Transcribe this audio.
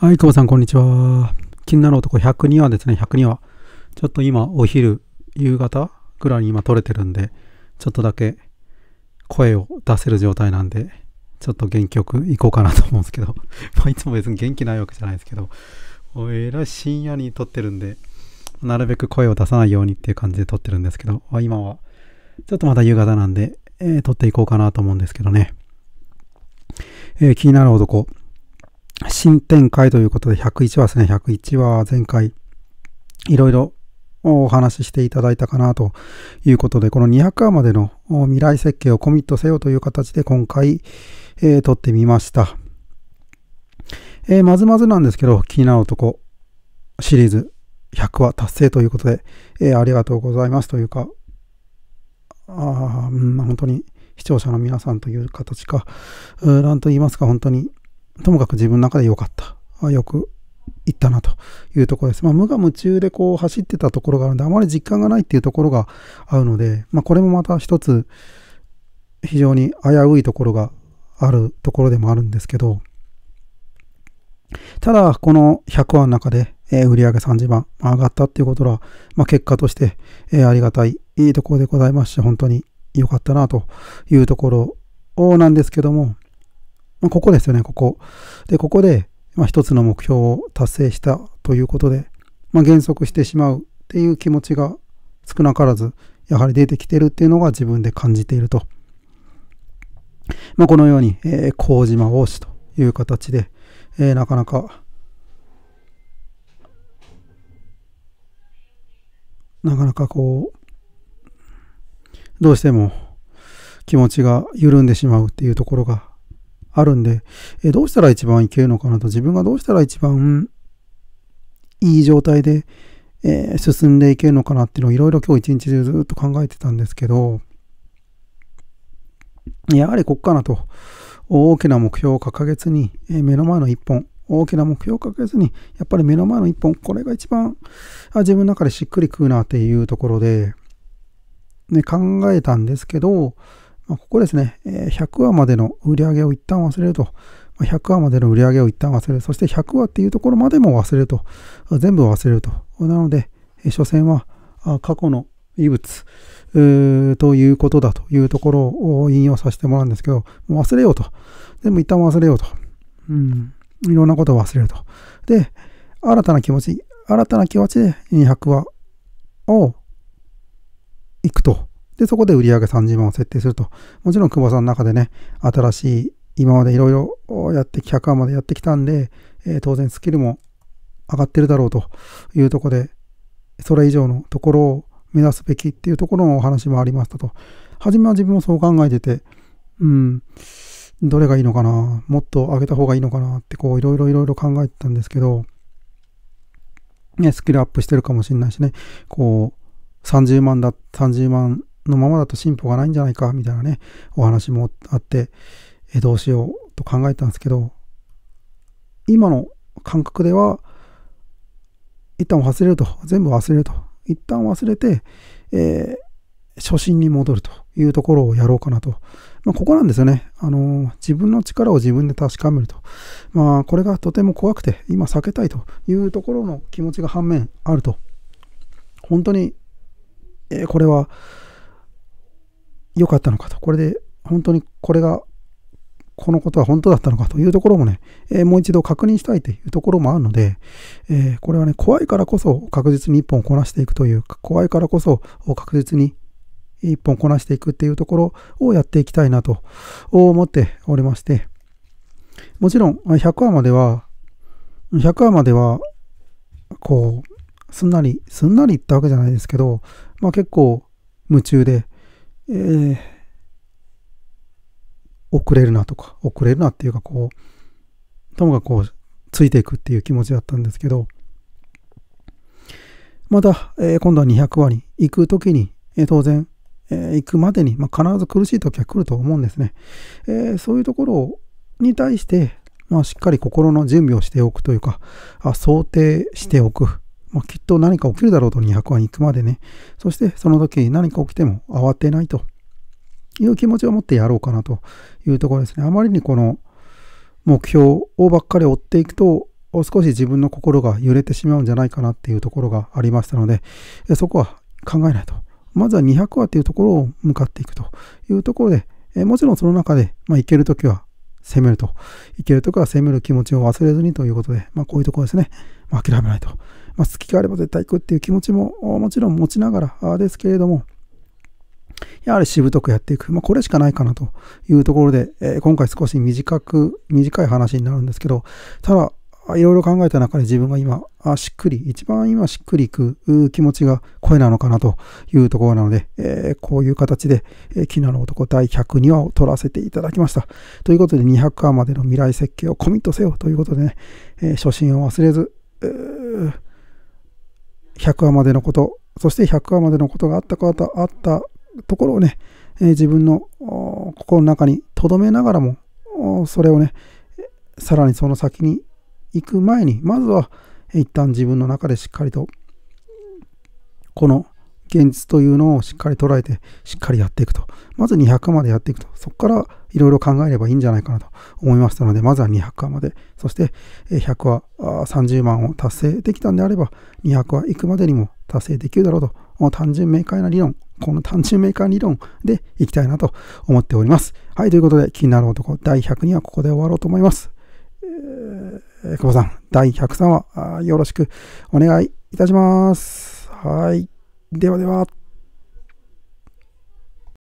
はい、久保さん、こんにちは。気になる男102話ですね、102話。ちょっと今、お昼、夕方ぐらいに今撮れてるんで、ちょっとだけ声を出せる状態なんで、ちょっと元気よく行こうかなと思うんですけど、まあ、いつも別に元気ないわけじゃないですけど、えらい深夜に撮ってるんで、なるべく声を出さないようにっていう感じで撮ってるんですけど、まあ、今は、ちょっとまだ夕方なんで、えー、撮っていこうかなと思うんですけどね。えー、気になる男。新展開ということで101話ですね。101話前回いろいろお話ししていただいたかなということで、この200話までの未来設計をコミットせよという形で今回、えー、撮ってみました。えー、まずまずなんですけど、気になる男シリーズ100話達成ということで、えー、ありがとうございますというか、あ、本当に視聴者の皆さんという形か、うなんと言いますか、本当にともかく自分の中で良かった。あよく行ったなというところです。まあ、無我夢中でこう走ってたところがあるので、あまり実感がないっていうところがあるので、まあ、これもまた一つ非常に危ういところがあるところでもあるんですけど、ただ、この100話の中で、え売上30万上がったっていうことは、まあ、結果として、えありがたい、いいところでございまして、本当に良かったなというところなんですけども、まあ、ここですよね、ここ。で、ここで、まあ、一つの目標を達成したということで、まあ、減速してしまうっていう気持ちが少なからず、やはり出てきてるっていうのが自分で感じていると。まあ、このように、えー、麹島王子という形で、えー、なかなか、なかなかこう、どうしても気持ちが緩んでしまうっていうところがあるんで、えどうしたら一番いけるのかなと、自分がどうしたら一番いい状態で、えー、進んでいけるのかなっていうのをいろいろ今日一日中ずっと考えてたんですけど、やはりこっかなと、大きな目標を掲げずに、えー、目の前の一本、大きな目標を掲げずに、やっぱり目の前の一本、これが一番自分の中でしっくりくるなっていうところで、ね、考えたんですけど、ここですね、100話までの売り上げを一旦忘れると、100話までの売り上げを一旦忘れる、そして100話っていうところまでも忘れると、全部忘れると。なので、所詮は過去の異物ということだというところを引用させてもらうんですけど、忘れようと。全部一旦忘れようと。うん。いろんなことを忘れると。で、新たな気持ち、新たな気持ちで200話を行くとで、そこで売上30万を設定すると。もちろん久保さんの中でね、新しい、今までいろいろやって、100話までやってきたんで、えー、当然スキルも上がってるだろうというとこで、それ以上のところを目指すべきっていうところのお話もありましたと。初めは自分もそう考えてて、うん、どれがいいのかな、もっと上げた方がいいのかなって、こう、いろいろいろいろ考えてたんですけど、ね、スキルアップしてるかもしれないしね、こう、30万だ、30万のままだと進歩がないんじゃないかみたいなねお話もあってえどうしようと考えたんですけど今の感覚では一旦忘れると全部忘れると一旦忘れて、えー、初心に戻るというところをやろうかなと。まあ、ここなんですよね。あのー、自分の力を自分で確かめると。まあ、これがとても怖くて、今避けたいというところの気持ちが反面あると。本当に、えー、これは、良かったのかと、これで本当にこれが、このことは本当だったのかというところもね、えー、もう一度確認したいというところもあるので、えー、これはね、怖いからこそ確実に一本こなしていくという、怖いからこそ確実に一本こなしていくっていうところをやっていきたいなと思っておりまして、もちろん100話までは、100話までは、こう、すんなり、すんなりいったわけじゃないですけど、まあ結構夢中で、えー、遅れるなとか、遅れるなっていうか、こう、ともかくこう、ついていくっていう気持ちだったんですけど、また、えー、今度は200話に行くときに、えー、当然、え行くまでに、まあ、必ず苦しい時は来ると思うんですね。えそういうところに対して、まあ、しっかり心の準備をしておくというか、あ想定しておく。まあ、きっと何か起きるだろうと200話に行くまでね。そしてその時何か起きても慌てないという気持ちを持ってやろうかなというところですね。あまりにこの目標をばっかり追っていくと少し自分の心が揺れてしまうんじゃないかなっていうところがありましたので、そこは考えないと。まずは200話というところを向かっていくというところで、えもちろんその中で、まあ、いけるときは攻めると。いけるときは攻める気持ちを忘れずにということで、まあ、こういうところですね。まあ、諦めないと。まあ、きがあれば絶対行くっていう気持ちももちろん持ちながらですけれども、やはりしぶとくやっていく。まあ、これしかないかなというところで、えー、今回少し短く、短い話になるんですけど、ただ、いろいろ考えた中で自分が今、あしっくり、一番今しっくりいく気持ちが声なのかなというところなので、えー、こういう形で、えー、キナの男第102話を取らせていただきました。ということで、200話までの未来設計をコミットせよということでね、えー、初心を忘れず、えー100話までのこと、そして100話までのことがあったかとあったところをね、えー、自分の心の中に留めながらも、それをね、さらにその先に行く前に、まずは一旦自分の中でしっかりと、この現実というのをしっかり捉えて、しっかりやっていくと。まず200までやっていくと。そこからいろいろ考えればいいんじゃないかなと思いましたので、まずは200まで。そして100は30万を達成できたんであれば、200はいくまでにも達成できるだろうと、単純明快な理論、この単純明快理論でいきたいなと思っております。はい、ということで、気になる男第1 0 0にはここで終わろうと思います。えー、久保さん、第103話よろしくお願いいたします。はい。ではでは。